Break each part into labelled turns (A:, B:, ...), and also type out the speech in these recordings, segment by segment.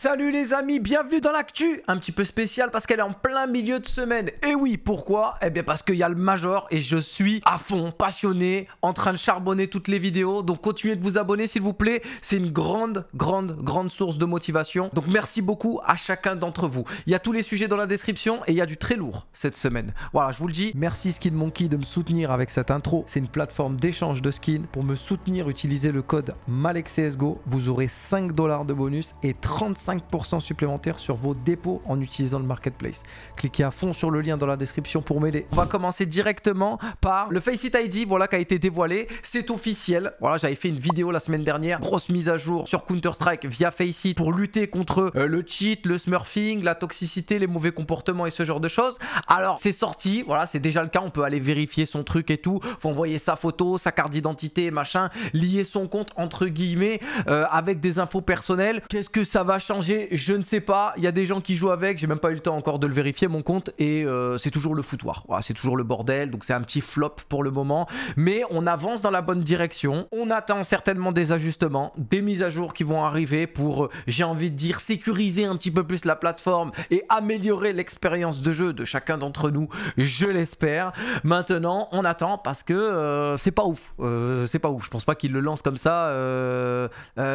A: Salut les amis, bienvenue dans l'actu Un petit peu spécial parce qu'elle est en plein milieu de semaine. Et oui, pourquoi Eh bien parce qu'il y a le Major et je suis à fond, passionné, en train de charbonner toutes les vidéos. Donc continuez de vous abonner s'il vous plaît. C'est une grande, grande, grande source de motivation. Donc merci beaucoup à chacun d'entre vous. Il y a tous les sujets dans la description et il y a du très lourd cette semaine. Voilà, je vous le dis. Merci Skin Monkey de me soutenir avec cette intro. C'est une plateforme d'échange de skins. Pour me soutenir, utilisez le code MALEXCSGO. Vous aurez 5 dollars de bonus et 35 5% supplémentaires sur vos dépôts en utilisant le marketplace. Cliquez à fond sur le lien dans la description pour m'aider. On va commencer directement par le Face ID, voilà qui a été dévoilé. C'est officiel. Voilà, j'avais fait une vidéo la semaine dernière, grosse mise à jour sur Counter Strike via Face It pour lutter contre euh, le cheat, le smurfing, la toxicité, les mauvais comportements et ce genre de choses. Alors c'est sorti, voilà, c'est déjà le cas. On peut aller vérifier son truc et tout. Faut envoyer sa photo, sa carte d'identité, machin, lier son compte entre guillemets euh, avec des infos personnelles. Qu'est-ce que ça va changer je ne sais pas. Il y a des gens qui jouent avec, j'ai même pas eu le temps encore de le vérifier mon compte et euh, c'est toujours le foutoir. c'est toujours le bordel, donc c'est un petit flop pour le moment. Mais on avance dans la bonne direction. On attend certainement des ajustements, des mises à jour qui vont arriver pour, euh, j'ai envie de dire, sécuriser un petit peu plus la plateforme et améliorer l'expérience de jeu de chacun d'entre nous, je l'espère. Maintenant, on attend parce que euh, c'est pas ouf. c'est pas ouf. Je pense pas qu'ils le lancent comme ça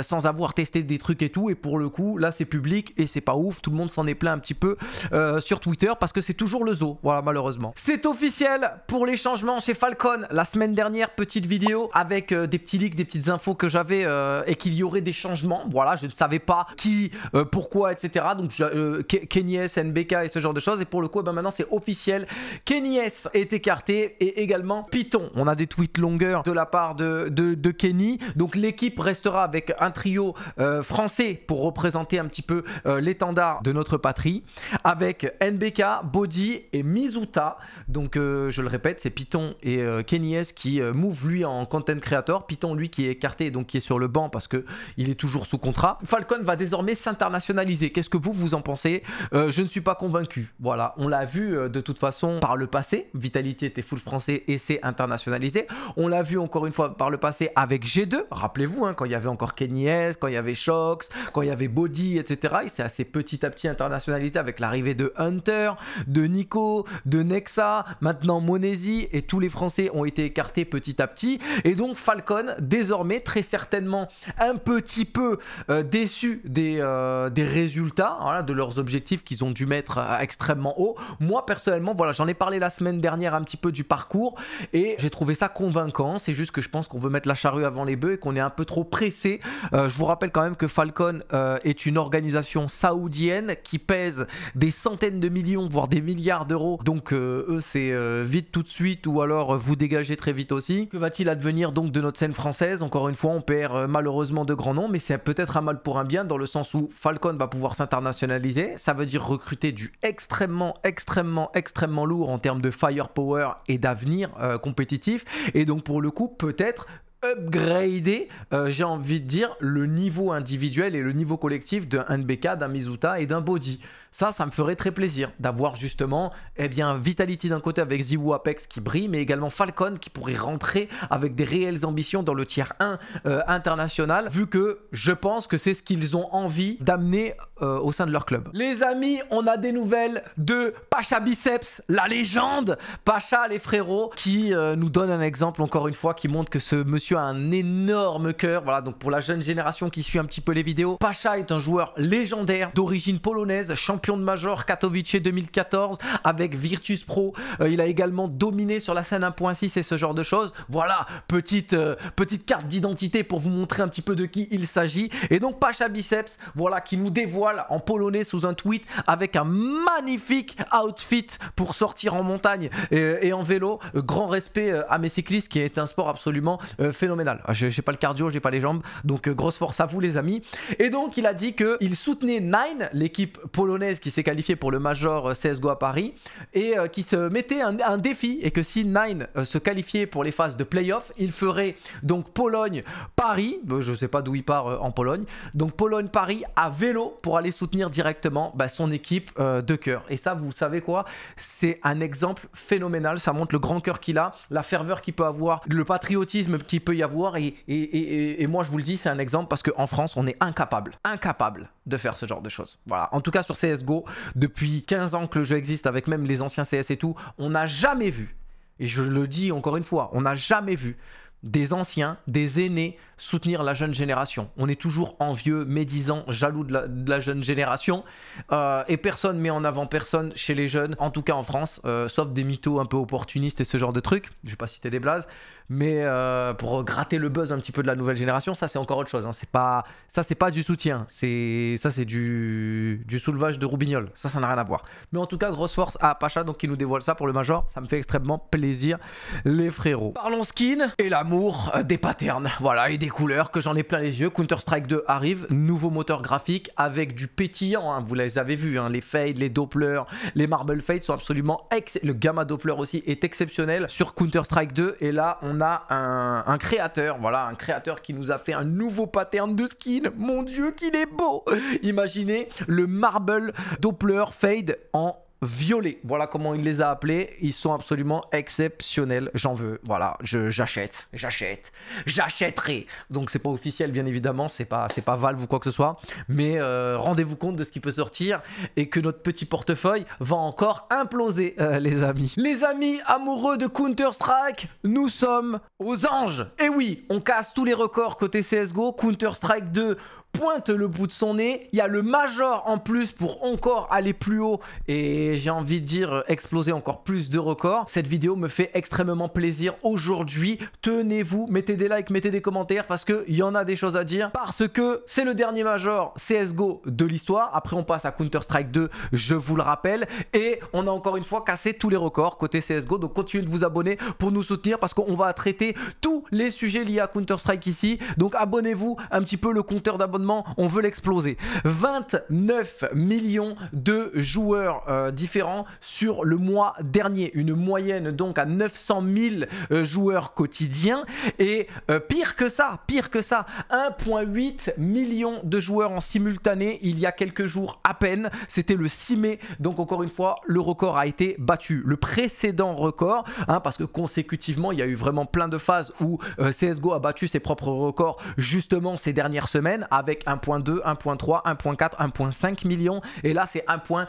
A: sans avoir testé des trucs et tout. Et pour le coup, là, c'est public et c'est pas ouf. Tout le monde s'en est plein un petit peu euh, sur Twitter parce que c'est toujours le zoo. Voilà, malheureusement. C'est officiel pour les changements chez Falcon. La semaine dernière, petite vidéo avec euh, des petits leaks, des petites infos que j'avais euh, et qu'il y aurait des changements. Voilà, je ne savais pas qui, pourquoi, etc. Donc, S NBK et ce genre de choses. Et pour le coup, eh ben, maintenant c'est officiel. S est écarté et également Python. On a des tweets longueurs de la part de, de Kenny. Donc, l'équipe restera avec un trio français pour représenter un un petit peu euh, l'étendard de notre patrie avec NBK, Body et Mizuta. Donc euh, je le répète, c'est Python et euh, qui euh, move lui en content creator. Python lui qui est écarté donc qui est sur le banc parce que il est toujours sous contrat. Falcon va désormais s'internationaliser. Qu'est-ce que vous vous en pensez Je ne suis pas convaincu. Voilà, on l'a vu de toute façon par le passé. Vitality était full français et s'est internationalisé. On l'a vu encore une fois par le passé avec G2. Rappelez-vous hein, quand il y avait encore Kenny quand il y avait Shox, quand il y avait Body etc. Il s'est assez petit à petit internationalisé avec l'arrivée de Hunter, de Nico, de Nexa, maintenant Monesi, et tous les Français ont été écartés petit à petit. Et donc Falcon, désormais, très certainement un petit peu euh, déçu des, euh, des résultats, hein, de leurs objectifs qu'ils ont dû mettre euh, extrêmement haut. Moi, personnellement, voilà, j'en ai parlé la semaine dernière un petit peu du parcours, et j'ai trouvé ça convaincant. C'est juste que je pense qu'on veut mettre la charrue avant les bœufs et qu'on est un peu trop pressé. je vous rappelle quand même que Falcon est une organisation saoudienne qui pèse des centaines de millions, voire des milliards d'euros. Donc euh, eux, c'est euh, vite tout de suite ou alors euh, vous dégagez très vite aussi. Que va-t-il advenir donc de notre scène française Encore une fois, on perd malheureusement de grands noms, mais c'est peut-être un mal pour un bien dans le sens où Falcon va pouvoir s'internationaliser. Ça veut dire recruter du extrêmement, extrêmement, extrêmement lourd en termes de firepower et d'avenir compétitif. Et donc pour le coup, peut-être upgrader, euh, j'ai envie de dire, le niveau individuel et le niveau collectif d'un NBK, d'un Mizuta et d'un Body. Ça, ça me ferait très plaisir d'avoir justement eh bien, Vitality d'un côté avec Ziwu Apex qui brille, mais également Falcon qui pourrait rentrer avec des réelles ambitions dans le tiers 1 euh, international, vu que je pense que c'est ce qu'ils ont envie d'amener euh, au sein de leur club. Les amis, on a des nouvelles de Pacha Biceps, la légende Pacha les frérots, qui euh, nous donne un exemple encore une fois qui montre que ce monsieur a un énorme cœur. Voilà, donc pour la jeune génération qui suit un petit peu les vidéos, Pacha est un joueur légendaire d'origine polonaise, champion champion de Major Katowice 2014 avec Virtus Pro. Euh, il a également dominé sur la scène 1.6 et ce genre de choses. Voilà, petite, euh, petite carte d'identité pour vous montrer un petit peu de qui il s'agit. Et donc Pacha Biceps, voilà, qui nous dévoile en polonais sous un tweet avec un magnifique outfit pour sortir en montagne et, en vélo. Euh, grand respect à mes cyclistes qui est un sport absolument phénoménal. Ah, Je J'ai pas le cardio, j'ai pas les jambes, donc grosse force à vous les amis. Et donc il a dit qu'il soutenait Nine, l'équipe polonaise qui s'est qualifié pour le Major euh, CSGO à Paris et euh, qui se mettait un, défi et que si Nine euh, se qualifiait pour les phases de playoff, il ferait donc Pologne-Paris, je ne sais pas d'où il part en Pologne, donc Pologne-Paris à vélo pour aller soutenir directement bah, son équipe de cœur. Et ça, vous savez quoi C'est un exemple phénoménal, ça montre le grand cœur qu'il a, la ferveur qu'il peut avoir, le patriotisme qu'il peut y avoir et, et, et moi je vous le dis, c'est un exemple parce qu'en France, on est incapable, incapable de faire ce genre de choses. Voilà. En tout cas, sur CSGO, depuis 15 ans que le jeu existe, avec même les anciens CS et tout, on n'a jamais vu, et je le dis encore une fois, on n'a jamais vu des anciens, des aînés soutenir la jeune génération. On est toujours envieux, médisant, jaloux de la, jeune génération. Euh, et personne met en avant personne chez les jeunes, en tout cas en France, euh, sauf des mythos un peu opportunistes et ce genre de trucs. Je vais pas citer des blazes, mais euh, pour gratter le buzz un petit peu de la nouvelle génération, ça c'est encore autre chose. Hein. C'est pas ça, c'est pas du soutien. C'est ça, c'est du soulevage de Roubignol. Ça, ça n'a rien à voir. Mais en tout cas, grosse force à Pacha, donc qui nous dévoile ça pour le Major. Ça me fait extrêmement plaisir, les frérots. Parlons skin et l'amour des patterns. Voilà, et des couleurs, que j'en ai plein les yeux. Counter-Strike 2 arrive, nouveau moteur graphique avec du pétillant, hein, vous les avez vu, hein. les fades, les Doppler, les Marble Fades sont absolument ex le gamma Doppler aussi est exceptionnel sur Counter-Strike 2 et là on a un, un, créateur, voilà, un créateur qui nous a fait un nouveau pattern de skin. Mon dieu, qu'il est beau. Imaginez le Marble Doppler Fade en violés. Voilà comment il les a appelés. Ils sont absolument exceptionnels. J'en veux. Voilà, j'achète, j'achète, j'achèterai. Donc c'est pas officiel, bien évidemment. C'est pas, c'est pas Valve ou quoi que ce soit. Mais euh, rendez-vous compte de ce qui peut sortir et que notre petit portefeuille va encore imploser, euh, les amis. Les amis amoureux de Counter Strike, nous sommes aux anges. Et oui, on casse tous les records côté CS:GO. Counter Strike 2 pointe le bout de son nez. Il y a le major en plus pour encore aller plus haut et j'ai envie de dire euh, exploser encore plus de records. Cette vidéo me fait extrêmement plaisir aujourd'hui. Tenez-vous, mettez des likes, mettez des commentaires parce qu'il y en a des choses à dire. Parce que c'est le dernier major CSGO de l'histoire. Après, on passe à Counter-Strike 2, je vous le rappelle. Et on a encore une fois cassé tous les records côté CSGO. Donc continuez de vous abonner pour nous soutenir parce qu'on va traiter tous les sujets liés à Counter-Strike ici. Donc abonnez-vous un petit peu le compteur d'abonnement on veut l'exploser. 29 millions de joueurs euh, différents sur le mois dernier, une moyenne donc à 900 000 euh, joueurs quotidiens et euh, pire que ça, pire que ça, 1.8 million de joueurs en simultané il y a quelques jours à peine, c'était le 6 mai, donc encore une fois le record a été battu, le précédent record, hein, parce que consécutivement il y a eu vraiment plein de phases où CSGO a battu ses propres records justement ces dernières semaines avec 1.2, 1.3, 1.4, 1.5 millions. Et là, c'est 1.8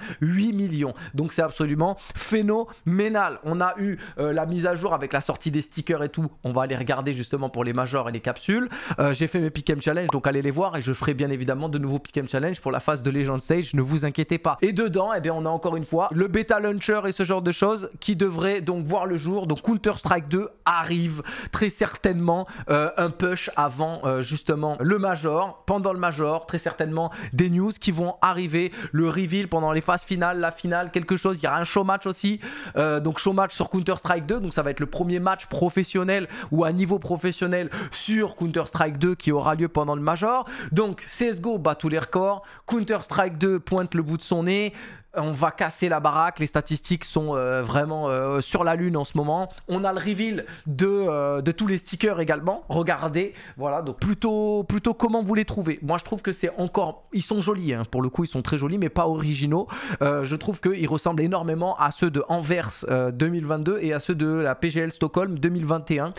A: millions. Donc c'est absolument phénoménal. On a eu euh, la mise à jour avec la sortie des stickers et tout. On va aller regarder justement pour les majors et les capsules. Euh, j'ai fait mes Pick'em Challenge, donc allez les voir. Et je ferai bien évidemment de nouveaux Pick'em Challenge pour la phase de Legend Stage. Ne vous inquiétez pas. Et dedans, et eh bien, on a encore une fois le Beta launcher et ce genre de choses qui devraient donc voir le jour. Donc Counter-Strike 2 arrive très certainement euh, un push avant justement le major pendant major, très certainement des news qui vont arriver, le reveal pendant les phases finales, la finale, quelque chose. Il y aura un show match aussi, euh, donc show match sur Counter Strike 2, donc ça va être le premier match professionnel ou à niveau professionnel sur Counter Strike 2 qui aura lieu pendant le major. Donc CS:GO bat tous les records, Counter Strike 2 pointe le bout de son nez on va casser la baraque, les statistiques sont euh, vraiment euh, sur la lune en ce moment. On a le reveal euh, de, tous les stickers également, regardez, voilà, donc plutôt, plutôt comment vous les trouvez. Moi je trouve que c'est encore, ils sont jolis, hein. pour le coup ils sont très jolis mais pas originaux. je trouve qu'ils ressemblent énormément à ceux de Anvers 2022 et à ceux de la PGL Stockholm 2021.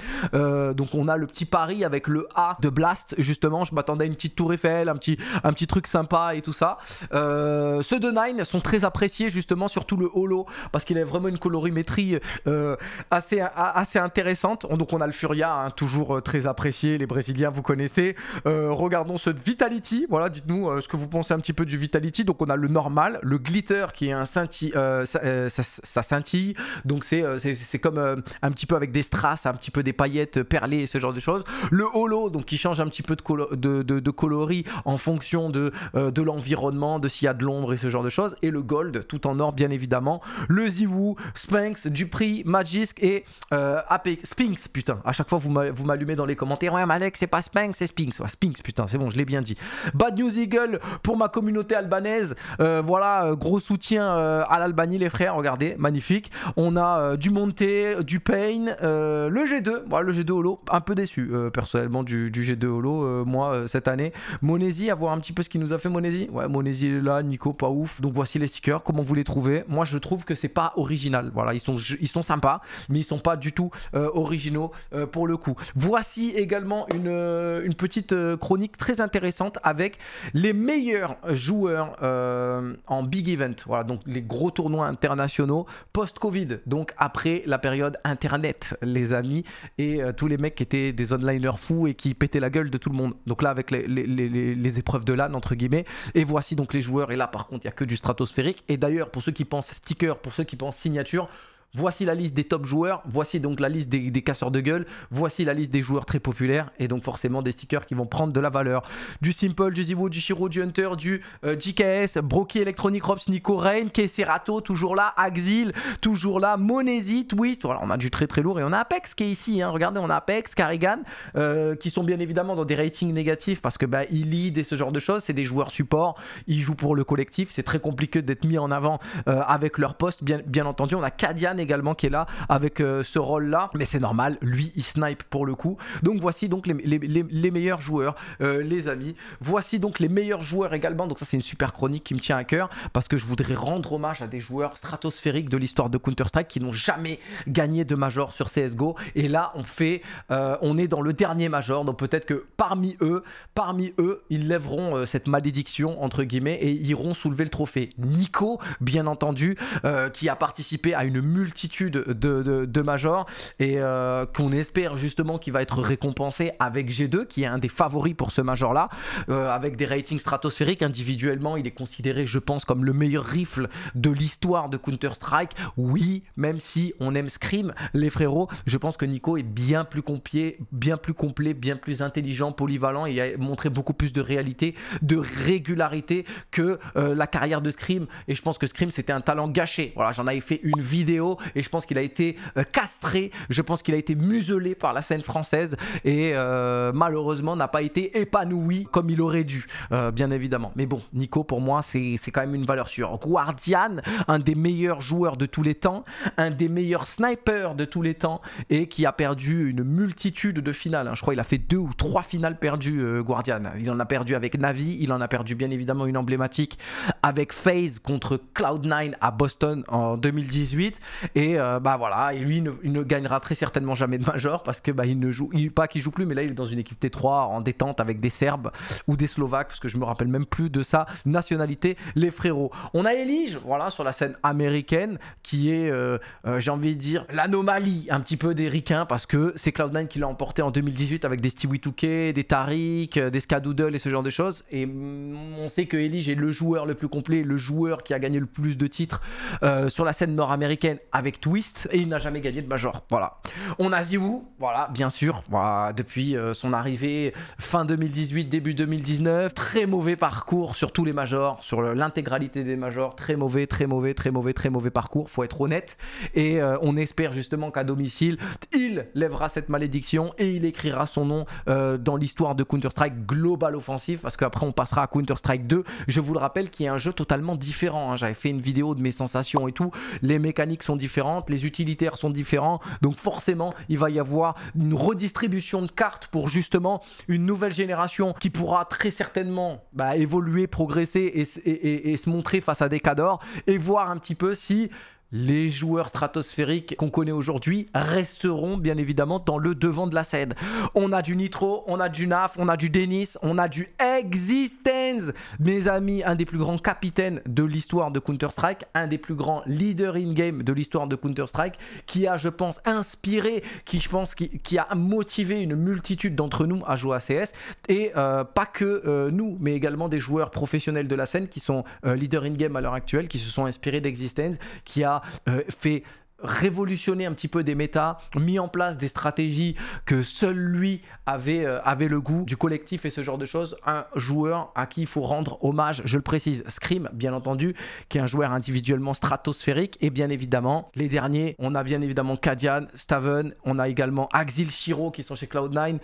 A: donc on a le petit Paris avec le A de Blast, justement, je m'attendais à une petite tour Eiffel, un petit, un petit truc sympa et tout ça. ceux de Nine sont très justement, surtout le holo, parce qu'il a vraiment une colorimétrie euh, assez, assez intéressante. Donc on a le Furia, hein, toujours euh, très apprécié, les Brésiliens vous connaissez. Euh, regardons ce Vitality, voilà, dites-nous ce que vous pensez un petit peu du Vitality. Donc on a le normal, le Glitter qui est un scintille, ça, scintille, donc c'est comme un petit peu avec des strass, un petit peu des paillettes perlées et ce genre de choses. Le holo, donc qui change un petit peu de, color de, coloris en fonction de, de l'environnement, de s'il y a de l'ombre et ce genre de choses. Et le tout en or bien évidemment. Le Ziwu, Sphinx, Dupri, Magisk et euh, ap Sphinx, putain. À chaque fois, vous m'allumez dans les commentaires. Ouais, Malek, c'est pas Spinks c'est Sphinx. Ouais, putain, c'est bon, je l'ai bien dit. Bad News Eagle pour ma communauté albanaise. Euh, voilà, euh, gros soutien à l'Albanie, les frères. Regardez, magnifique. On a du Monté, du Pain, le G2. Voilà, le G2 Holo. Un peu déçu, personnellement, du, G2 Holo, moi, cette année. monesi à voir un petit peu ce qui nous a fait Monésie. Ouais, monesi est là, Nico, pas ouf. Donc voici les comment vous les trouvez Moi, je trouve que c'est pas original. Voilà, ils sont, ils sont sympas, mais ils sont pas du tout euh, originaux euh, pour le coup. Voici également une, euh, petite chronique très intéressante avec les meilleurs joueurs en big event. Voilà, donc les gros tournois internationaux post-Covid, donc après la période internet, les amis, et tous les mecs qui étaient des onliners fous et qui pétaient la gueule de tout le monde. Donc là, avec les, les épreuves de LAN, entre guillemets, et voici donc les joueurs. Et là, par contre, il n'y a que du stratosphérique et d'ailleurs, pour ceux qui pensent sticker, pour ceux qui pensent signature, voici la liste des top joueurs, voici donc la liste des, casseurs de gueule, voici la liste des joueurs très populaires, et donc forcément des stickers qui vont prendre de la valeur. Du Simple, du Zibo, du Shiro, du Hunter, du euh, GKS, Broky, Electronic Robs, Nico Rain, Kesserato, toujours là, Axil, toujours là, Monesit, Twist, voilà, on a du très très lourd, et on a Apex qui est ici, hein, regardez, on a Apex, Karrigan, euh, qui sont bien évidemment dans des ratings négatifs, parce que bah, ils lead et ce genre de choses, c'est des joueurs support, ils jouent pour le collectif, c'est très compliqué d'être mis en avant euh, avec leur poste, bien, entendu, on a Kadian également qui est là avec euh, ce rôle là. Mais c'est normal, lui il snipe pour le coup. Donc voici donc les, meilleurs joueurs, euh, les amis. Voici donc les meilleurs joueurs également. Donc ça c'est une super chronique qui me tient à cœur parce que je voudrais rendre hommage à des joueurs stratosphériques de l'histoire de Counter-Strike qui n'ont jamais gagné de major sur CSGO. Et là on fait, euh, on est dans le dernier major. Donc peut-être que parmi eux, parmi eux, ils lèveront cette malédiction entre guillemets et iront soulever le trophée. Nico, bien entendu, qui a participé à une multitude multitude de, majors et euh, qu'on espère justement qu'il va être récompensé avec G2 qui est un des favoris pour ce major là euh, avec des ratings stratosphériques individuellement il est considéré je pense comme le meilleur rifle de l'histoire de Counter-Strike oui même si on aime Scream les frérots je pense que Nico est bien plus compié, bien plus complet bien plus intelligent polyvalent il a montré beaucoup plus de réalité de régularité que euh, la carrière de Scream et je pense que Scream c'était un talent gâché voilà j'en avais fait une vidéo et je pense qu'il a été euh, castré, je pense qu'il a été muselé par la scène française et euh, malheureusement n'a pas été épanoui comme il aurait dû, euh, bien évidemment. Mais bon, Nico pour moi c'est quand même une valeur sûre. Guardian, un des meilleurs joueurs de tous les temps, un des meilleurs snipers de tous les temps et qui a perdu une multitude de finales. Hein. Je crois qu'il a fait deux ou trois finales perdues, Guardian. Il en a perdu avec Navi, il en a perdu bien évidemment une emblématique avec FaZe contre Cloud9 à Boston en 2018 et euh, bah voilà, et lui, il ne, gagnera très certainement jamais de major parce que bah, il ne joue, pas qu'il joue plus, mais là, il est dans une équipe T3 en détente avec des Serbes ou des Slovaques, parce que je me rappelle même plus de sa nationalité, les frérots. On a Elige, voilà, sur la scène américaine, qui est, euh, euh, j'ai envie de dire, l'anomalie un petit peu des parce que c'est Cloud9 qui l'a emporté en 2018 avec des Stewie Touquet, des Tariq, des Skadoodle et ce genre de choses. Et mm, on sait que Elige est le joueur le plus complet, le joueur qui a gagné le plus de titres sur la scène nord-américaine avec Twist et il n'a jamais gagné de Major. Voilà. On a Ziwu, voilà, bien sûr, depuis euh, son arrivée fin 2018, début 2019, très mauvais parcours sur tous les majors, sur l'intégralité des majors, très mauvais, très mauvais, très mauvais, très mauvais parcours, faut être honnête. Et euh, on espère justement qu'à domicile, il lèvera cette malédiction et il écrira son nom euh, dans l'histoire de Counter-Strike Global Offensive, parce qu'après on passera à Counter-Strike 2. Je vous le rappelle, qui est un jeu totalement différent. Hein. J'avais fait une vidéo de mes sensations et tout. Les mécaniques sont différentes les utilitaires sont différents, donc forcément il va y avoir une redistribution de cartes pour justement une nouvelle génération qui pourra très certainement bah, évoluer, progresser et, et, se montrer face à des cadors et voir un petit peu si les joueurs stratosphériques qu'on connaît aujourd'hui resteront bien évidemment dans le devant de la scène. On a du Nitro, on a du Naf, on a du Dennis, on a du Existence. Mes amis, un des plus grands capitaines de l'histoire de Counter-Strike, un des plus grands leaders in-game de l'histoire de Counter-Strike, qui a, je pense, inspiré, qui, je pense, qui, a motivé une multitude d'entre nous à jouer à CS. Et euh, pas que euh, nous, mais également des joueurs professionnels de la scène qui sont euh, leaders in-game à l'heure actuelle, qui se sont inspirés d'Existence, qui a euh, fait révolutionner un petit peu des méta, mis en place des stratégies que seul lui avait, euh, avait le goût du collectif et ce genre de choses. Un joueur à qui il faut rendre hommage, je le précise, Scream bien entendu, qui est un joueur individuellement stratosphérique et bien évidemment les derniers, on a bien évidemment Kadian, Staven, on a également Axil Shiro qui sont chez Cloud9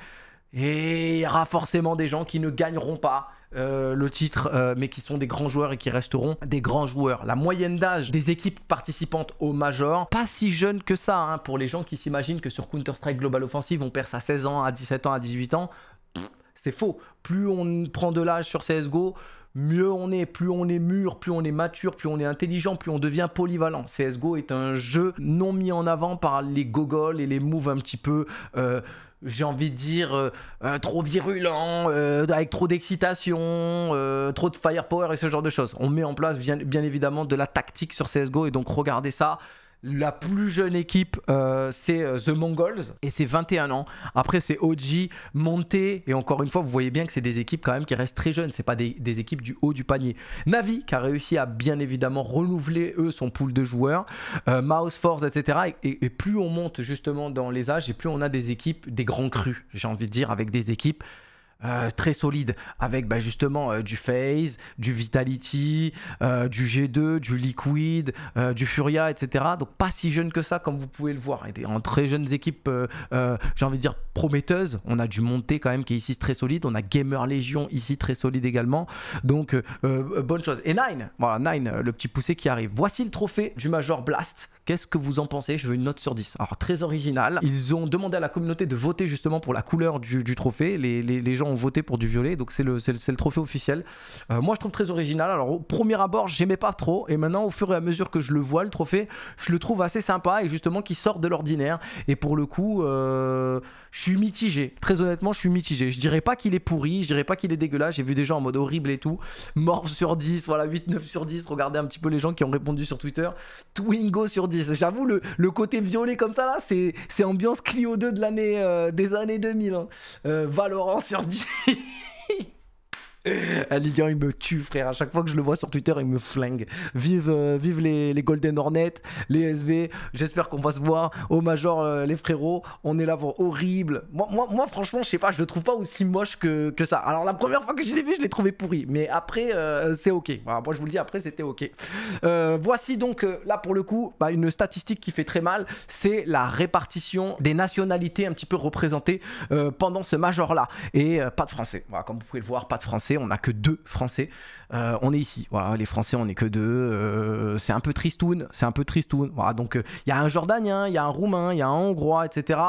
A: et il y aura forcément des gens qui ne gagneront pas euh, le titre, euh, mais qui sont des grands joueurs et qui resteront des grands joueurs. La moyenne d'âge des équipes participantes au Major, pas si jeune que ça, hein, pour les gens qui s'imaginent que sur Counter-Strike Global Offensive, on perd à 16 ans, à 17 ans, à 18 ans, c'est faux. Plus on prend de l'âge sur CSGO, mieux on est, plus on est mûr, plus on est mature, plus on est intelligent, plus on devient polyvalent. CSGO est un jeu non mis en avant par les gogoles et les moves un petit peu... Euh, j'ai envie de dire euh, euh, trop virulent, avec trop d'excitation, trop de firepower et ce genre de choses. On met en place bien évidemment de la tactique sur CSGO et donc regardez ça, la plus jeune équipe, euh, c'est euh, The Mongols et c'est 21 ans. Après, c'est OG, Monté et encore une fois, vous voyez bien que c'est des équipes quand même qui restent très jeunes. C'est pas des, équipes du haut du panier. Navi qui a réussi à bien évidemment renouveler eux son pool de joueurs, euh, Mouse Force, etc. Et, et, plus on monte justement dans les âges et plus on a des équipes, des grands crus, j'ai envie de dire, avec des équipes euh, très solide avec bah, justement euh, du Phase, du Vitality, euh, du G2, du Liquid, du Furia, etc. Donc pas si jeune que ça comme vous pouvez le voir. en très jeunes équipes, j'ai envie de dire prometteuses. On a du Monté quand même qui est ici très solide. On a Gamer légion ici très solide également. Donc bonne chose. Et Nine, voilà Nine, le petit poussé qui arrive. Voici le trophée du Major Blast. Qu'est-ce que vous en pensez Je veux une note sur 10. Alors très original. Ils ont demandé à la communauté de voter justement pour la couleur du, trophée. Les, les gens ont voté pour du violet, donc c'est le, le, trophée officiel. Euh, moi, je trouve très original. Alors, au premier abord, j'aimais pas trop, et maintenant, au fur et à mesure que je le vois, le trophée, je le trouve assez sympa et justement qui sort de l'ordinaire. Et pour le coup, euh, je suis mitigé. Très honnêtement, je suis mitigé. Je dirais pas qu'il est pourri, je dirais pas qu'il est dégueulasse. J'ai vu des gens en mode horrible et tout. Morph sur 10, voilà, 8, 9 sur 10. Regardez un petit peu les gens qui ont répondu sur Twitter. Twingo sur 10. J'avoue, le, côté violet comme ça, là, c'est, ambiance Clio 2 de l'année, euh, des années 2000. Hein. Valorant sur 10. he Ligue il me tue, frère. À chaque fois que je le vois sur Twitter, il me flingue. Vive, euh, vive les, Golden Hornets, les SV. J'espère qu'on va se voir au Major, euh, les frérots. On est là pour horrible. Moi, moi, franchement, je sais pas, je le trouve pas aussi moche que, ça. Alors, la première fois que je l'ai vu, je l'ai trouvé pourri. Mais après, euh, c'est ok. moi, je vous le dis, après, c'était ok. voici donc, là, pour le coup, bah, une statistique qui fait très mal c'est la répartition des nationalités un petit peu représentées pendant ce Major-là. Et pas de français. comme vous pouvez le voir, pas de français. On a que deux Français. Euh, on est ici, voilà, les Français, on n'est que deux. Euh, c'est un peu tristoun, c'est un peu tristoun. Voilà, donc euh, il y a un Jordanien, il y a un Roumain, il y a un Hongrois, etc.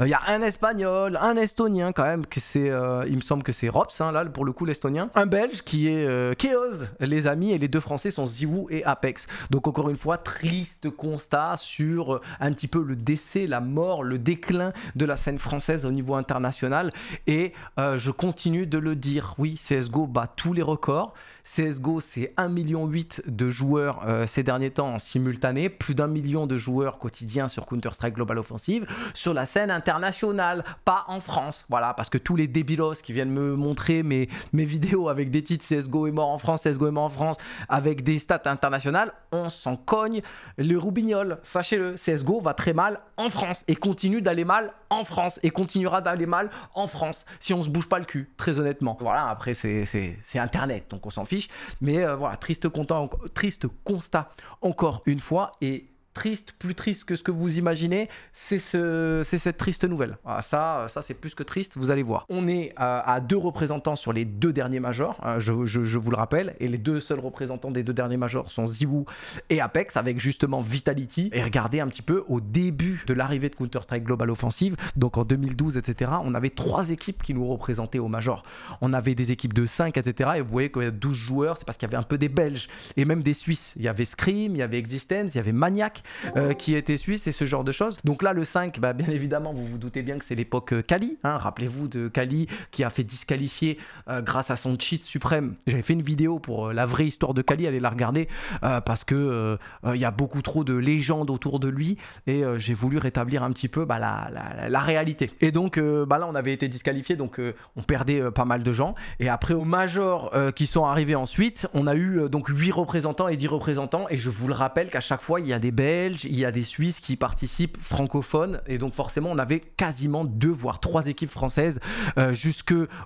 A: Il y a un Espagnol, un Estonien quand même, que c'est, il me semble que c'est Rops, hein, là pour le coup l'Estonien. Un Belge qui est chaos, les amis, et les deux Français sont Ziwou et Apex. Donc encore une fois, triste constat sur un petit peu le décès, la mort, le déclin de la scène française au niveau international. Et je continue de le dire, oui, CSGO bat tous les records. CSGO, c'est 1,8 million de joueurs euh, ces derniers temps en simultané, plus d'un million de joueurs quotidiens sur Counter-Strike Global Offensive, sur la scène internationale, pas en France. Voilà, parce que tous les débilos qui viennent me montrer mes, mes vidéos avec des titres CSGO est mort en France, CSGO est mort en France, avec des stats internationales, on s'en cogne les roubignoles. Sachez-le, CSGO va très mal en France et continue d'aller mal en France et continuera d'aller mal en France si on se bouge pas le cul, très honnêtement. Voilà, après, c'est c'est Internet, donc on s'en fiche. Mais euh, voilà, triste, content, triste constat encore une fois. Et triste, plus triste que ce que vous imaginez, c'est ce, cette triste nouvelle. Ah, ça, ça c'est plus que triste, vous allez voir. On est à deux représentants sur les deux derniers majors, hein, je, vous le rappelle, et les deux seuls représentants des deux derniers majors sont Ziwoo et Apex, avec justement Vitality. Et regardez un petit peu, au début de l'arrivée de Counter-Strike Global Offensive, donc en 2012, etc., on avait trois équipes qui nous représentaient au major. On avait des équipes de 5, etc., et vous voyez qu'il y a 12 joueurs, c'est parce qu'il y avait un peu des Belges, et même des Suisses. Il y avait Scream, il y avait Existence, il y avait Maniac, euh, qui était suisse et ce genre de choses. Donc là, le 5, bah, bien évidemment, vous vous doutez bien que c'est l'époque Cali. Euh, hein. Rappelez-vous de Cali qui a fait disqualifier euh, grâce à son cheat suprême. J'avais fait une vidéo pour la vraie histoire de Cali, allez la regarder parce que il y a beaucoup trop de légendes autour de lui et j'ai voulu rétablir un petit peu bah, la, réalité. Et donc bah, là, on avait été disqualifié, donc on perdait pas mal de gens. Et après, au major qui sont arrivés ensuite, on a eu donc 8 représentants et 10 représentants. Et je vous le rappelle qu'à chaque fois, il y a des bêtes il y a des Suisses qui participent francophones. Et donc forcément, on avait quasiment deux, voire trois équipes françaises euh,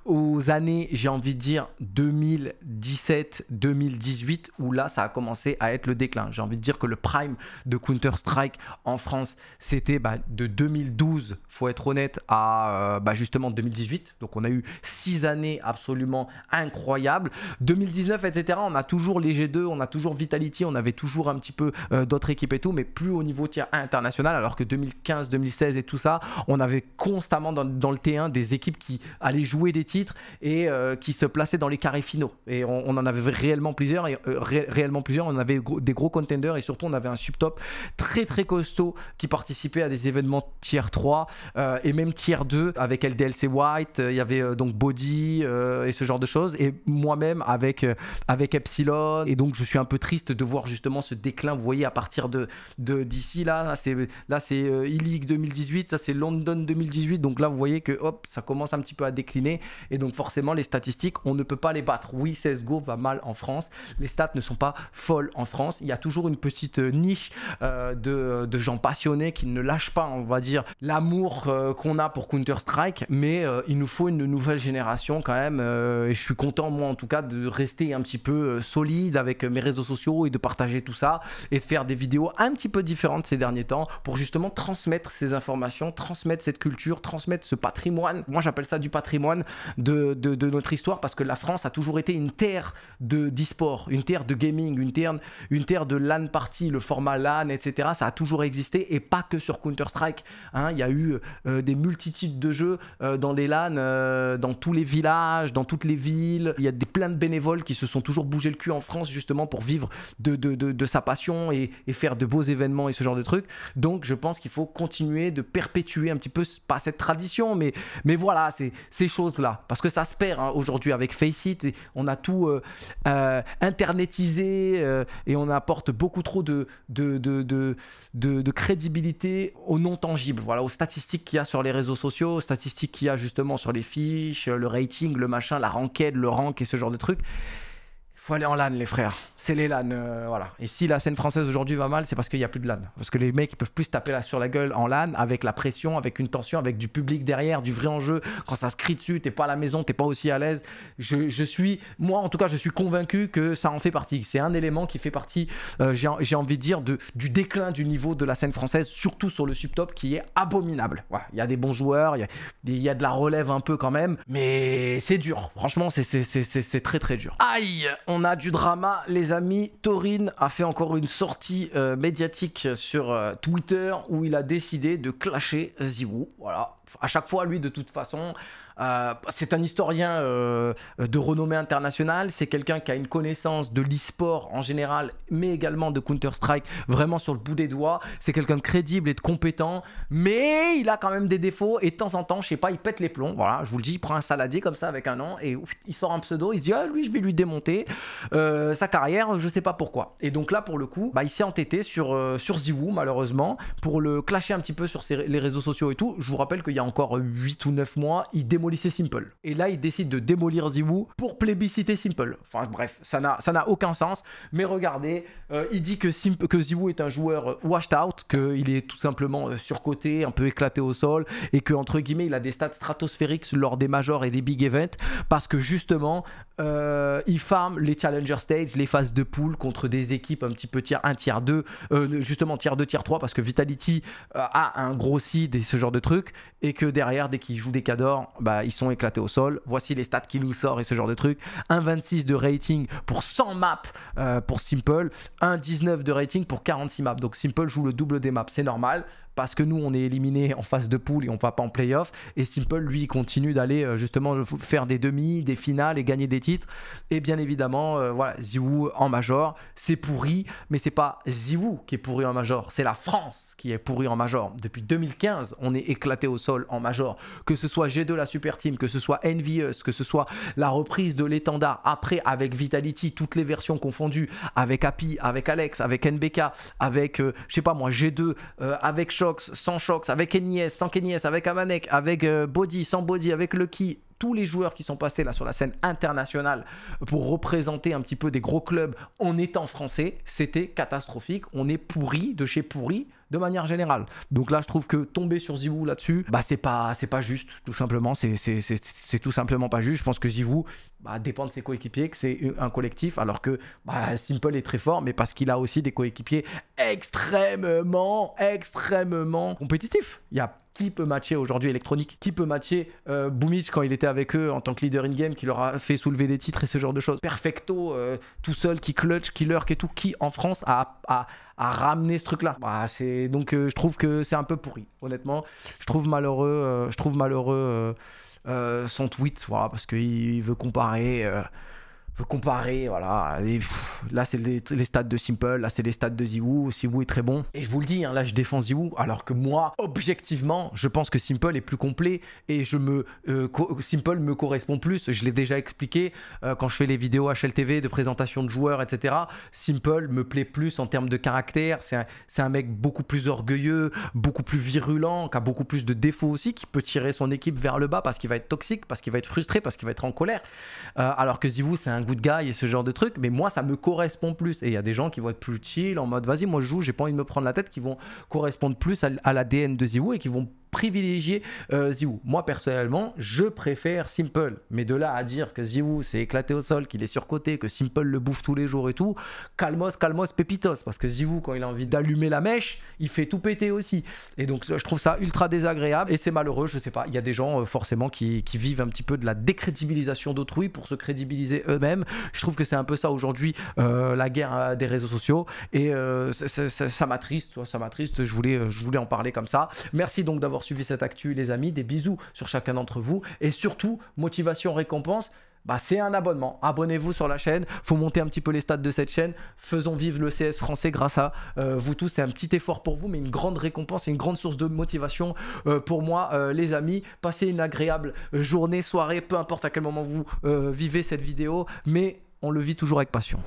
A: aux années, j'ai envie de dire, 2017-2018, où là, ça a commencé à être le déclin. J'ai envie de dire que le prime de Counter-Strike en France, c'était bah, de 2012, faut être honnête, à euh, bah, justement 2018. Donc on a eu six années absolument incroyables. 2019, etc., on a toujours les G2, on a toujours Vitality, on avait toujours un petit peu euh, d'autres équipes et tout mais plus au niveau tier international, alors que 2015, 2016 et tout ça, on avait constamment dans, le T1 des équipes qui allaient jouer des titres et euh, qui se plaçaient dans les carrés finaux. Et on, en avait réellement plusieurs, et euh, réellement plusieurs, on avait des gros contenders et surtout on avait un subtop très très costaud qui participait à des événements tier 3 euh, et même tier 2 avec LDLC White, il y avait donc Body et ce genre de choses, et moi-même avec, avec Epsilon. Et donc je suis un peu triste de voir justement ce déclin, vous voyez, à partir de, d'ici là. C'est là c'est e league 2018, ça c'est London 2018. Donc là vous voyez que hop, ça commence un petit peu à décliner et donc forcément les statistiques, on ne peut pas les battre. Oui, CS:GO va mal en France, les stats ne sont pas folles en France. Il y a toujours une petite euh, niche euh, de, gens passionnés qui ne lâchent pas, on va dire, l'amour euh, qu'on a pour Counter Strike, mais il nous faut une nouvelle génération quand même. et je suis content moi en tout cas de rester un petit peu solide avec mes réseaux sociaux et de partager tout ça et de faire des vidéos un petit peu différente ces derniers temps pour justement transmettre ces informations, transmettre cette culture, transmettre ce patrimoine. Moi, j'appelle ça du patrimoine de, de, notre histoire parce que la France a toujours été une terre de sport une terre de gaming, une terre, une terre de LAN party, le format LAN, etc. Ça a toujours existé et pas que sur Counter-Strike. Hein. Il y a eu euh, des multitudes de jeux euh, dans les LAN, euh, dans tous les villages, dans toutes les villes. Il y a des, plein de bénévoles qui se sont toujours bougé le cul en France justement pour vivre de, de, de, sa passion et faire de beaux événements et ce genre de trucs. Donc je pense qu'il faut continuer de perpétuer un petit peu, pas cette tradition, mais, mais voilà, ces, ces choses-là. Parce que ça se perd hein, aujourd'hui avec Faceit, on a tout euh, euh internetisé euh, et on apporte beaucoup trop de, de, de, de, crédibilité aux non tangibles, voilà, aux statistiques qu'il y a sur les réseaux sociaux, aux statistiques qu'il y a justement sur les fiches, le rating, le machin, la ranked, le rank et ce genre de trucs faut aller en LAN, les frères. C'est les LAN, euh, voilà. Et si la scène française aujourd'hui va mal, c'est parce qu'il n'y a plus de LAN. Parce que les mecs, ils peuvent plus se taper là sur la gueule en LAN avec la pression, avec une tension, avec du public derrière, du vrai enjeu. Quand ça se crie dessus, t'es pas à la maison, t'es pas aussi à l'aise. Je, suis, moi en tout cas, je suis convaincu que ça en fait partie. C'est un élément qui fait partie, euh, j'ai envie de dire, de, du déclin du niveau de la scène française, surtout sur le subtop qui est abominable. Il y a des bons joueurs, il y, a, de la relève un peu quand même, mais c'est dur. Franchement, c'est très très dur. Aïe! on a du drama, les amis. Torin a fait encore une sortie euh, médiatique sur euh, Twitter où il a décidé de clasher Ziwoo. Voilà, à chaque fois, lui, de toute façon, euh, c'est un historien euh, de renommée internationale, c'est quelqu'un qui a une connaissance de l'e-sport en général, mais également de Counter-Strike, vraiment sur le bout des doigts. C'est quelqu'un de crédible et de compétent, mais il a quand même des défauts et de temps en temps, je sais pas, il pète les plombs. Voilà, je vous le dis, il prend un saladier comme ça avec un nom et il sort un pseudo, il se dit, ah, lui, je vais lui démonter euh, sa carrière, je sais pas pourquoi. Et donc là, pour le coup, bah, il s'est entêté sur, sur Ziwoo, malheureusement, pour le clasher un petit peu sur les réseaux sociaux et tout. Je vous rappelle qu'il encore 8 ou 9 mois, il démolissait Simple. Et là, il décide de démolir Ziwoo pour plébisciter Simple. Enfin bref, ça n'a aucun sens. Mais regardez, euh, il dit que, Simple, que est un joueur washed out, qu'il est tout simplement euh, surcoté, un peu éclaté au sol, et que entre guillemets, il a des stats stratosphériques lors des majors et des big events, parce que justement, euh, il farm les challenger stage, les phases de poule contre des équipes un petit peu tiers 1, tiers 2, justement tiers 2, tiers 3, parce que Vitality a un gros seed et ce genre de trucs et que derrière, dès qu'ils jouent des cadors, bah, ils sont éclatés au sol. Voici les stats qui nous sort et ce genre de truc. 1,26 de rating pour 100 maps euh, pour Simple, 1,19 de rating pour 46 maps. Donc Simple joue le double des maps, c'est normal parce que nous on est éliminé en phase de poule et on va pas en playoff et Simple lui continue d'aller euh, justement faire des demi, des finales et gagner des titres et bien évidemment euh, voilà en major c'est pourri mais c'est pas Ziwoo qui est pourri en major c'est la France qui est pourrie en major depuis 2015 on est éclaté au sol en major que ce soit G2 la super team que ce soit Envious que ce soit la reprise de l'étendard après avec Vitality toutes les versions confondues avec Happy avec Alex avec NBK avec euh, je sais pas moi G2 avec Sean sans shocks avec Enies, sans Enies, avec Amanek, avec euh, Body, sans Body, avec Lucky, tous les joueurs qui sont passés là sur la scène internationale pour représenter un petit peu des gros clubs en étant français, c'était catastrophique. On est pourri de chez pourri de manière générale. Donc là, je trouve que tomber sur Zivou là-dessus, bah c'est pas pas juste, tout simplement. C'est c'est tout simplement pas juste. Je pense que Zivou bah, dépend de ses coéquipiers, que c'est un collectif, alors que bah, Simple est très fort, mais parce qu'il a aussi des coéquipiers extrêmement extrêmement compétitifs. Il y a qui peut matcher aujourd'hui électronique Qui peut matcher euh, Boomitch quand il était avec eux en tant que leader in-game, qui leur a fait soulever des titres et ce genre de choses Perfecto, euh, tout seul, qui clutch, qui lurk et tout, qui en France a, ramené ce truc-là bah, Donc euh, je trouve que c'est un peu pourri, honnêtement. Je trouve malheureux, je trouve malheureux son tweet, voilà, parce qu'il veut comparer comparer, voilà. Et, là, c'est les, stats de Simple, là, c'est les stats de Ziwoo. ZywOo est très bon. Et je vous le dis, hein, là, je défends Ziwoo, alors que moi, objectivement, je pense que Simple est plus complet et je me, euh, Simple me correspond plus. Je l'ai déjà expliqué euh, quand je fais les vidéos HLTV de présentation de joueurs, etc. Simple me plaît plus en termes de caractère. C'est un, un, mec beaucoup plus orgueilleux, beaucoup plus virulent, qui a beaucoup plus de défauts aussi, qui peut tirer son équipe vers le bas parce qu'il va être toxique, parce qu'il va être frustré, parce qu'il va être en colère. Euh, alors que Ziwoo, c'est un good guy et ce genre de truc, mais moi ça me correspond plus. Et il y a des gens qui vont être plus chill en mode vas-y, moi je joue, j'ai pas envie de me prendre la tête, qui vont correspondre plus à, à l'ADN de Ziwoo et qui vont privilégier euh, Moi personnellement, je préfère Simple, mais de là à dire que Ziwu s'est éclaté au sol, qu'il est surcoté, que Simple le bouffe tous les jours et tout, calmos, calmos, pépitos, parce que Ziwu, quand il a envie d'allumer la mèche, il fait tout péter aussi. Et donc je trouve ça ultra désagréable et c'est malheureux, je sais pas, il y a des gens euh, forcément qui, vivent un petit peu de la décrédibilisation d'autrui pour se crédibiliser eux-mêmes. Je trouve que c'est un peu ça aujourd'hui euh, la guerre euh, des réseaux sociaux et ça, ça, ça, ça m'attriste, ça m'attriste, je voulais, je voulais en parler comme ça. Merci donc d'avoir suivi cette actu, les amis. Des bisous sur chacun d'entre vous. Et surtout, motivation, récompense. Bah, c'est un abonnement. Abonnez-vous sur la chaîne. Faut monter un petit peu les stats de cette chaîne. Faisons vivre le CS français grâce à euh, vous tous. C'est un petit effort pour vous, mais une grande récompense, et une grande source de motivation euh, pour moi, euh, les amis. Passez une agréable journée, soirée, peu importe à quel moment vous vivez cette vidéo, mais on le vit toujours avec passion.